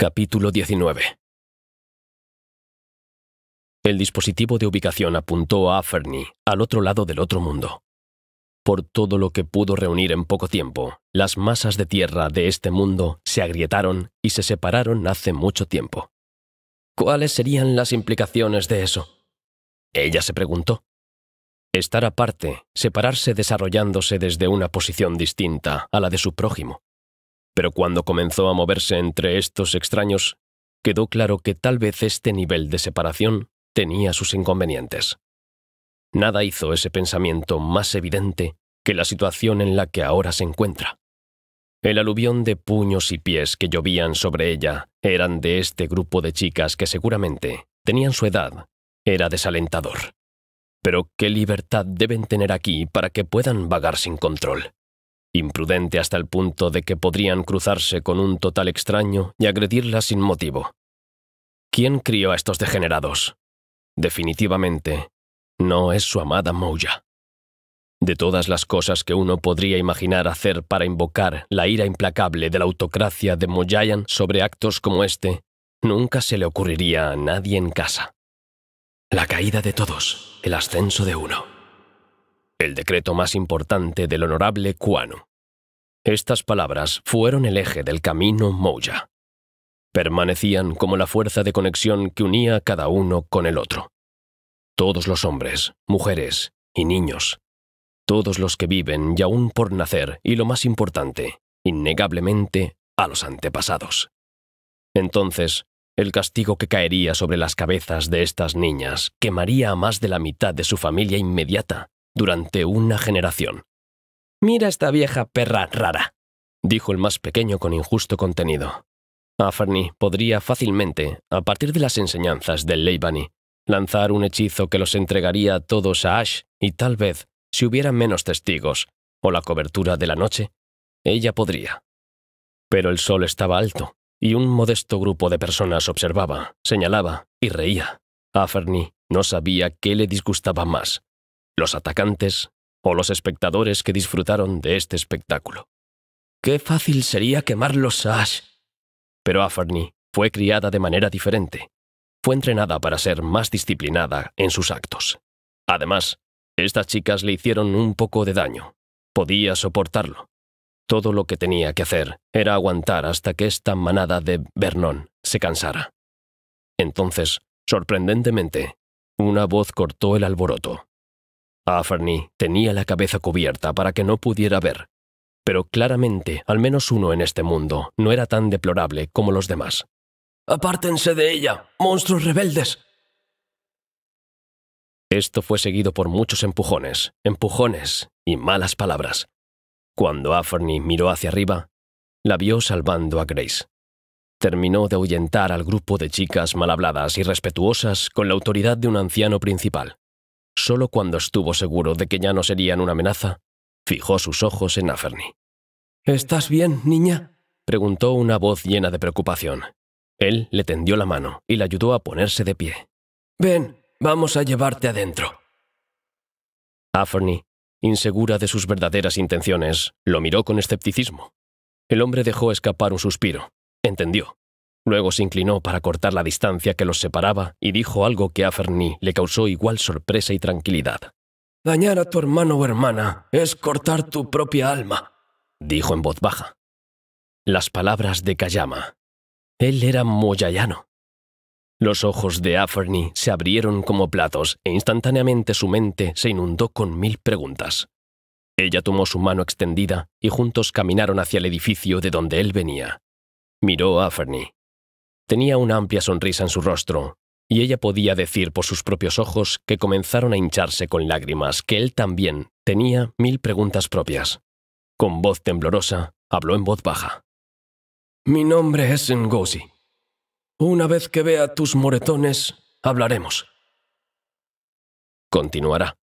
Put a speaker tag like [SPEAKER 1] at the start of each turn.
[SPEAKER 1] Capítulo 19 El dispositivo de ubicación apuntó a Fernie, al otro lado del otro mundo. Por todo lo que pudo reunir en poco tiempo, las masas de tierra de este mundo se agrietaron y se separaron hace mucho tiempo. ¿Cuáles serían las implicaciones de eso? Ella se preguntó. Estar aparte, separarse desarrollándose desde una posición distinta a la de su prójimo. Pero cuando comenzó a moverse entre estos extraños, quedó claro que tal vez este nivel de separación tenía sus inconvenientes. Nada hizo ese pensamiento más evidente que la situación en la que ahora se encuentra. El aluvión de puños y pies que llovían sobre ella eran de este grupo de chicas que seguramente tenían su edad. Era desalentador. Pero qué libertad deben tener aquí para que puedan vagar sin control imprudente hasta el punto de que podrían cruzarse con un total extraño y agredirla sin motivo. ¿Quién crió a estos degenerados? Definitivamente, no es su amada Moya. De todas las cosas que uno podría imaginar hacer para invocar la ira implacable de la autocracia de Moyayan sobre actos como este, nunca se le ocurriría a nadie en casa. La caída de todos, el ascenso de uno el decreto más importante del honorable Cuano. Estas palabras fueron el eje del camino Moya. Permanecían como la fuerza de conexión que unía cada uno con el otro. Todos los hombres, mujeres y niños. Todos los que viven y aún por nacer y lo más importante, innegablemente, a los antepasados. Entonces, el castigo que caería sobre las cabezas de estas niñas quemaría a más de la mitad de su familia inmediata durante una generación. Mira esta vieja perra rara, dijo el más pequeño con injusto contenido. Afarni podría fácilmente, a partir de las enseñanzas del Leibani, lanzar un hechizo que los entregaría a todos a Ash y tal vez, si hubiera menos testigos o la cobertura de la noche, ella podría. Pero el sol estaba alto y un modesto grupo de personas observaba, señalaba y reía. Aferni no sabía qué le disgustaba más, los atacantes o los espectadores que disfrutaron de este espectáculo. Qué fácil sería quemarlos a Ash. Pero Afarni fue criada de manera diferente. Fue entrenada para ser más disciplinada en sus actos. Además, estas chicas le hicieron un poco de daño. Podía soportarlo. Todo lo que tenía que hacer era aguantar hasta que esta manada de Vernon se cansara. Entonces, sorprendentemente, una voz cortó el alboroto. Afferney ah, tenía la cabeza cubierta para que no pudiera ver, pero claramente al menos uno en este mundo no era tan deplorable como los demás. ¡Apártense de ella, monstruos rebeldes! Esto fue seguido por muchos empujones, empujones y malas palabras. Cuando Afferney miró hacia arriba, la vio salvando a Grace. Terminó de ahuyentar al grupo de chicas malhabladas y respetuosas con la autoridad de un anciano principal. Solo cuando estuvo seguro de que ya no serían una amenaza, fijó sus ojos en Afferny. ¿Estás bien, niña? preguntó una voz llena de preocupación. Él le tendió la mano y la ayudó a ponerse de pie. Ven, vamos a llevarte adentro. Afferny, insegura de sus verdaderas intenciones, lo miró con escepticismo. El hombre dejó escapar un suspiro. Entendió. Luego se inclinó para cortar la distancia que los separaba y dijo algo que a Fernie le causó igual sorpresa y tranquilidad. Dañar a tu hermano o hermana es cortar tu propia alma, dijo en voz baja. Las palabras de Kayama. Él era moyayano. Los ojos de Aferni se abrieron como platos e instantáneamente su mente se inundó con mil preguntas. Ella tomó su mano extendida y juntos caminaron hacia el edificio de donde él venía. Miró a Fernie. Tenía una amplia sonrisa en su rostro, y ella podía decir por sus propios ojos que comenzaron a hincharse con lágrimas, que él también tenía mil preguntas propias. Con voz temblorosa, habló en voz baja. Mi nombre es Ngozi. Una vez que vea tus moretones, hablaremos. Continuará,